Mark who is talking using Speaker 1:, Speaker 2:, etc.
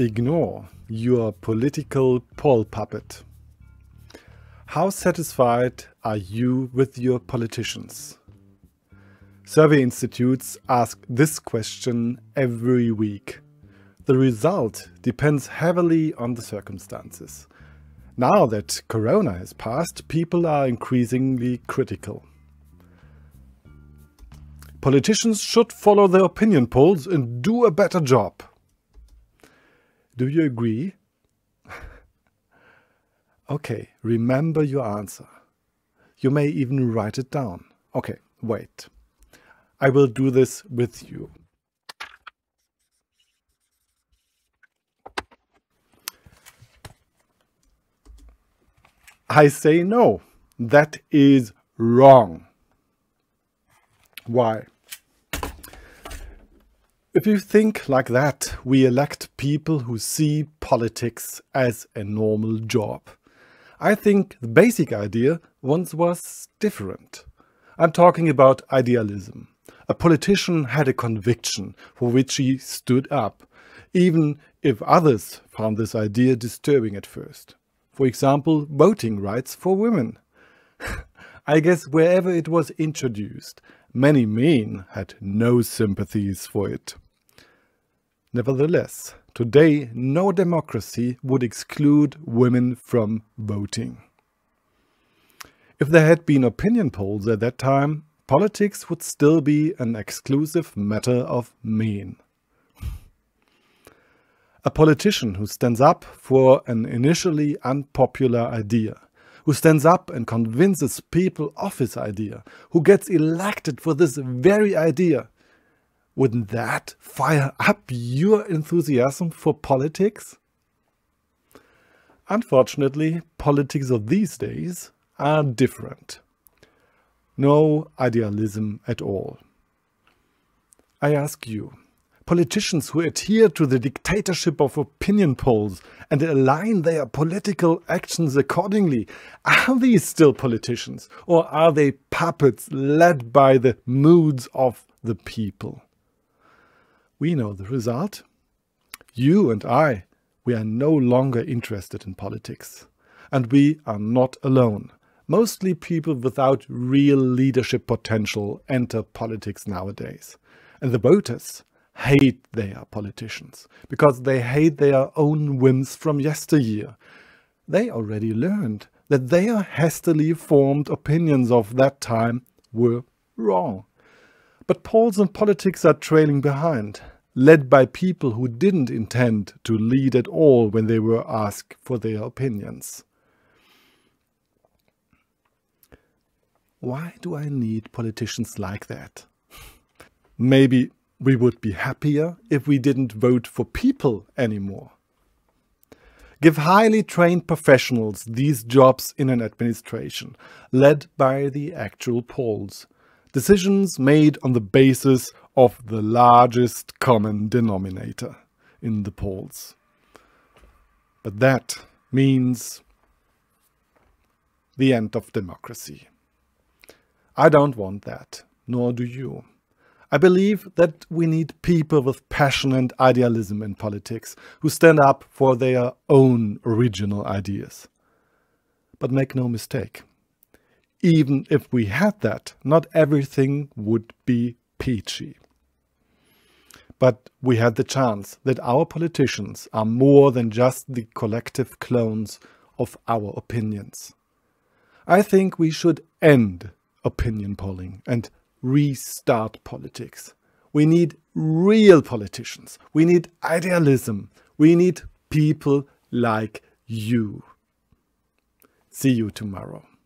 Speaker 1: Ignore your political poll puppet. How satisfied are you with your politicians? Survey institutes ask this question every week. The result depends heavily on the circumstances. Now that Corona has passed, people are increasingly critical. Politicians should follow their opinion polls and do a better job. Do you agree? okay, remember your answer. You may even write it down. Okay, wait. I will do this with you. I say no. That is wrong. Why? If you think like that, we elect people who see politics as a normal job. I think the basic idea once was different. I'm talking about idealism. A politician had a conviction for which he stood up, even if others found this idea disturbing at first. For example, voting rights for women. I guess wherever it was introduced, Many men had no sympathies for it. Nevertheless, today no democracy would exclude women from voting. If there had been opinion polls at that time, politics would still be an exclusive matter of men. A politician who stands up for an initially unpopular idea who stands up and convinces people of his idea, who gets elected for this very idea. Wouldn't that fire up your enthusiasm for politics? Unfortunately, politics of these days are different. No idealism at all. I ask you, politicians who adhere to the dictatorship of opinion polls and align their political actions accordingly, are these still politicians or are they puppets led by the moods of the people? We know the result. You and I, we are no longer interested in politics. And we are not alone. Mostly people without real leadership potential enter politics nowadays. And the voters, hate their politicians, because they hate their own whims from yesteryear. They already learned that their hastily formed opinions of that time were wrong. But polls and politics are trailing behind, led by people who didn't intend to lead at all when they were asked for their opinions. Why do I need politicians like that? Maybe we would be happier if we didn't vote for people anymore. Give highly trained professionals these jobs in an administration, led by the actual polls. Decisions made on the basis of the largest common denominator in the polls. But that means the end of democracy. I don't want that, nor do you. I believe that we need people with passion and idealism in politics, who stand up for their own original ideas. But make no mistake, even if we had that, not everything would be peachy. But we had the chance that our politicians are more than just the collective clones of our opinions. I think we should end opinion polling and restart politics. We need real politicians. We need idealism. We need people like you. See you tomorrow.